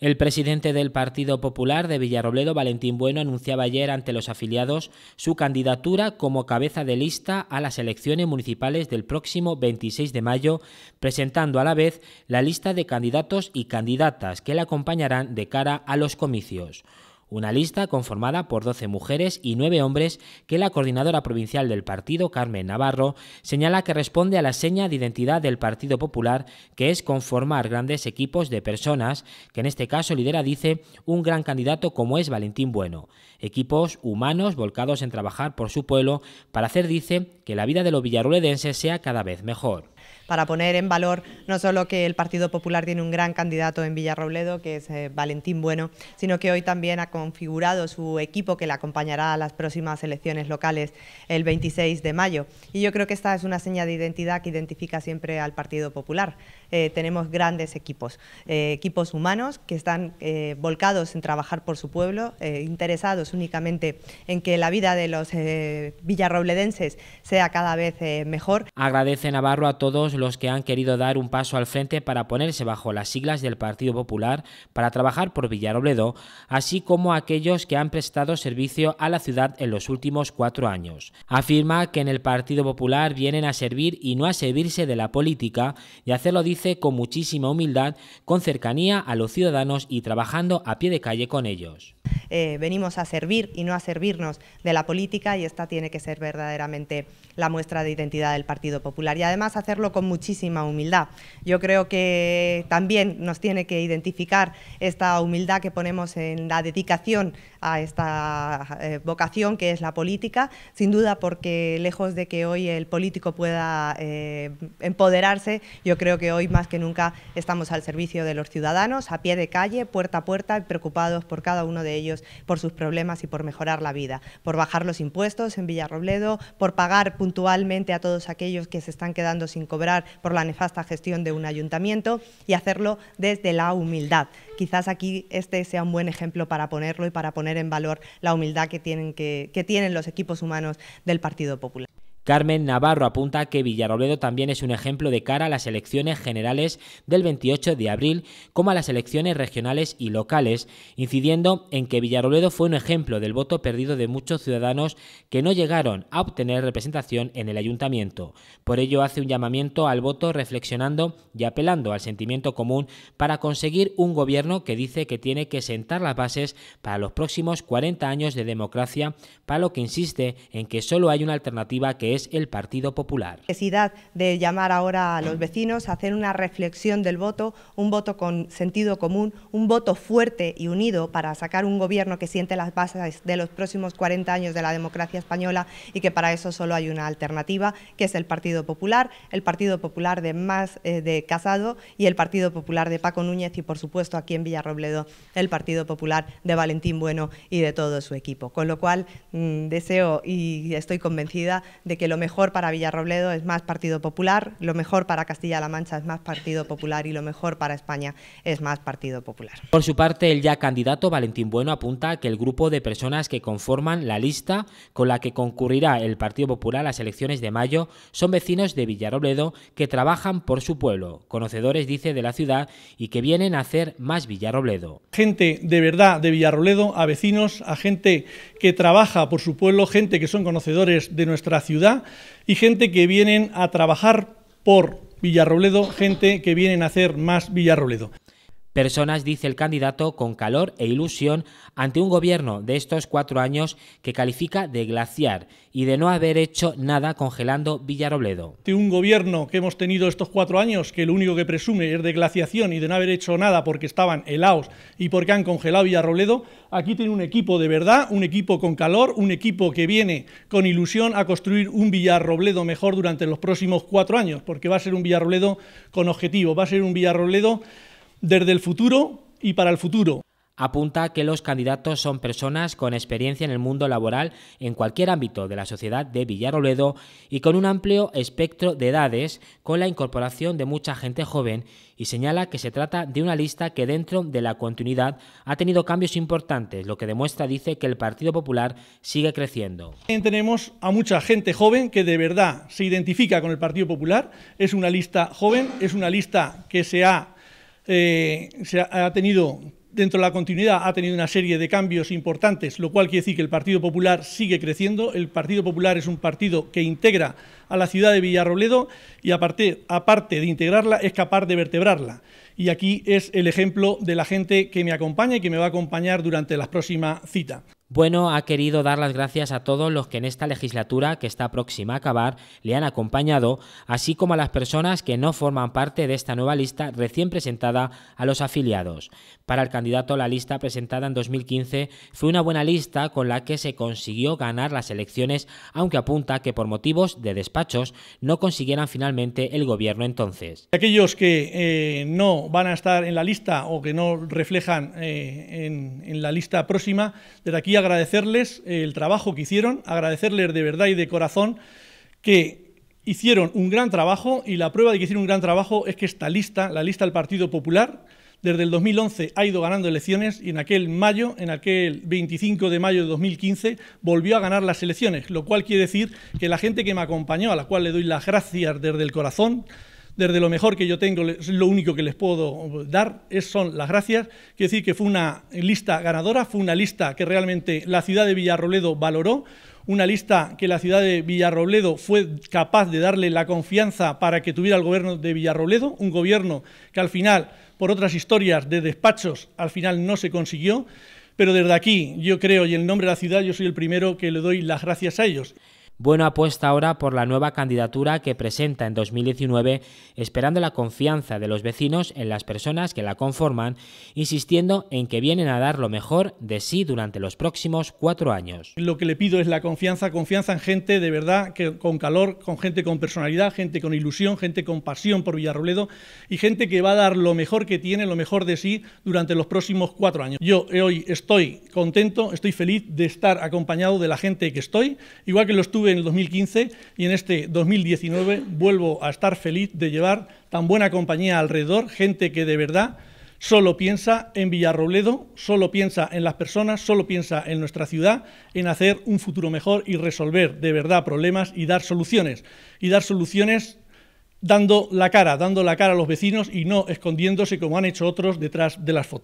El presidente del Partido Popular de Villarrobledo, Valentín Bueno, anunciaba ayer ante los afiliados su candidatura como cabeza de lista a las elecciones municipales del próximo 26 de mayo, presentando a la vez la lista de candidatos y candidatas que le acompañarán de cara a los comicios. Una lista conformada por 12 mujeres y 9 hombres que la coordinadora provincial del partido, Carmen Navarro, señala que responde a la seña de identidad del Partido Popular, que es conformar grandes equipos de personas, que en este caso lidera, dice, un gran candidato como es Valentín Bueno. Equipos humanos volcados en trabajar por su pueblo para hacer, dice, que la vida de los villaruledenses sea cada vez mejor para poner en valor no solo que el Partido Popular tiene un gran candidato en Villarrobledo, que es eh, Valentín Bueno, sino que hoy también ha configurado su equipo que le acompañará a las próximas elecciones locales el 26 de mayo. Y yo creo que esta es una seña de identidad que identifica siempre al Partido Popular. Eh, tenemos grandes equipos, eh, equipos humanos que están volcados en trabajar por su pueblo, interesados únicamente en que la vida de los villarrobledenses sea cada vez mejor. Agradece Navarro a todos los que han querido dar un paso al frente para ponerse bajo las siglas del Partido Popular para trabajar por Villarobledo, así como aquellos que han prestado servicio a la ciudad en los últimos cuatro años. Afirma que en el Partido Popular vienen a servir y no a servirse de la política, y hacerlo dice con muchísima humildad, con cercanía a los ciudadanos y trabajando a pie de calle con ellos. Eh, venimos a servir y no a servirnos de la política y esta tiene que ser verdaderamente la muestra de identidad del Partido Popular y además hacerlo con muchísima humildad. Yo creo que también nos tiene que identificar esta humildad que ponemos en la dedicación a esta eh, vocación que es la política, sin duda porque lejos de que hoy el político pueda eh, empoderarse, yo creo que hoy más que nunca estamos al servicio de los ciudadanos, a pie de calle, puerta a puerta, preocupados por cada uno de ellos, por sus problemas y por mejorar la vida, por bajar los impuestos en Villarrobledo, por pagar puntualmente a todos aquellos que se están quedando sin cobrar por la nefasta gestión de un ayuntamiento y hacerlo desde la humildad. Quizás aquí este sea un buen ejemplo para ponerlo y para poner en valor la humildad que tienen, que tienen los equipos humanos del Partido Popular. Carmen Navarro apunta que Villarrobledo también es un ejemplo de cara a las elecciones generales del 28 de abril, como a las elecciones regionales y locales, incidiendo en que Villarrobledo fue un ejemplo del voto perdido de muchos ciudadanos que no llegaron a obtener representación en el ayuntamiento. Por ello hace un llamamiento al voto reflexionando y apelando al sentimiento común para conseguir un gobierno que dice que tiene que sentar las bases para los próximos 40 años de democracia, para lo que insiste en que solo hay una alternativa que es es el Partido Popular. necesidad de llamar ahora a los vecinos, a hacer una reflexión del voto, un voto con sentido común, un voto fuerte y unido para sacar un gobierno que siente las bases de los próximos 40 años de la democracia española y que para eso solo hay una alternativa, que es el Partido Popular, el Partido Popular de más eh, de Casado y el Partido Popular de Paco Núñez y por supuesto aquí en Villarrobledo el Partido Popular de Valentín Bueno y de todo su equipo. Con lo cual mm, deseo y estoy convencida de que lo mejor para Villarrobledo es más Partido Popular, lo mejor para Castilla-La Mancha es más Partido Popular y lo mejor para España es más Partido Popular. Por su parte, el ya candidato Valentín Bueno apunta que el grupo de personas que conforman la lista con la que concurrirá el Partido Popular a las elecciones de mayo son vecinos de Villarrobledo que trabajan por su pueblo, conocedores, dice, de la ciudad y que vienen a hacer más Villarrobledo gente de verdad de Villarroledo, a vecinos, a gente que trabaja por su pueblo, gente que son conocedores de nuestra ciudad y gente que vienen a trabajar por Villarrobledo, gente que vienen a hacer más Villarrobledo personas, dice el candidato, con calor e ilusión ante un gobierno de estos cuatro años que califica de glaciar y de no haber hecho nada congelando Villarrobledo. De un gobierno que hemos tenido estos cuatro años que lo único que presume es de glaciación y de no haber hecho nada porque estaban helados y porque han congelado Villarrobledo. aquí tiene un equipo de verdad, un equipo con calor, un equipo que viene con ilusión a construir un Villarrobledo mejor durante los próximos cuatro años, porque va a ser un Villarrobledo con objetivo, va a ser un Villarrobledo desde el futuro y para el futuro. Apunta que los candidatos son personas con experiencia en el mundo laboral en cualquier ámbito de la sociedad de Villaroledo y con un amplio espectro de edades, con la incorporación de mucha gente joven, y señala que se trata de una lista que dentro de la continuidad ha tenido cambios importantes, lo que demuestra, dice, que el Partido Popular sigue creciendo. Tenemos a mucha gente joven que de verdad se identifica con el Partido Popular, es una lista joven, es una lista que se ha eh, se ha, tenido dentro de la continuidad ha tenido una serie de cambios importantes, lo cual quiere decir que el Partido Popular sigue creciendo. El Partido Popular es un partido que integra a la ciudad de Villarrobledo y aparte, aparte de integrarla es capaz de vertebrarla. Y aquí es el ejemplo de la gente que me acompaña y que me va a acompañar durante las próximas citas. Bueno ha querido dar las gracias a todos los que en esta legislatura, que está próxima a acabar, le han acompañado, así como a las personas que no forman parte de esta nueva lista recién presentada a los afiliados. Para el candidato, la lista presentada en 2015 fue una buena lista con la que se consiguió ganar las elecciones, aunque apunta que por motivos de despachos no consiguieran finalmente el gobierno entonces. Aquellos que eh, no van a estar en la lista o que no reflejan eh, en, en, la lista próxima, desde aquí agradecerles eh, el trabajo que hicieron, agradecerles de verdad y de corazón que hicieron un gran trabajo y la prueba de que hicieron un gran trabajo es que esta lista, la lista del Partido Popular, desde el 2011 ha ido ganando elecciones y en aquel mayo, en aquel 25 de mayo de 2015, volvió a ganar las elecciones, lo cual quiere decir que la gente que me acompañó, a la cual le doy las gracias desde el corazón, desde lo mejor que yo tengo, lo único que les puedo dar es, son las gracias. Quiero decir que fue una lista ganadora, fue una lista que realmente la ciudad de Villarrobledo valoró, una lista que la ciudad de Villarrobledo fue capaz de darle la confianza para que tuviera el gobierno de Villarrobledo, un gobierno que al final, por otras historias de despachos, al final no se consiguió. Pero desde aquí, yo creo, y en nombre de la ciudad, yo soy el primero que le doy las gracias a ellos. Bueno apuesta ahora por la nueva candidatura que presenta en 2019, esperando la confianza de los vecinos en las personas que la conforman, insistiendo en que vienen a dar lo mejor de sí durante los próximos cuatro años. Lo que le pido es la confianza, confianza en gente de verdad, que, con calor, con gente con personalidad, gente con ilusión, gente con pasión por Villarrobledo y gente que va a dar lo mejor que tiene, lo mejor de sí durante los próximos cuatro años. Yo hoy estoy contento, estoy feliz de estar acompañado de la gente que estoy, igual que lo estuve en el 2015 y en este 2019 vuelvo a estar feliz de llevar tan buena compañía alrededor, gente que de verdad solo piensa en Villarrobledo, solo piensa en las personas, solo piensa en nuestra ciudad, en hacer un futuro mejor y resolver de verdad problemas y dar soluciones. Y dar soluciones dando la cara, dando la cara a los vecinos y no escondiéndose como han hecho otros detrás de las fotos.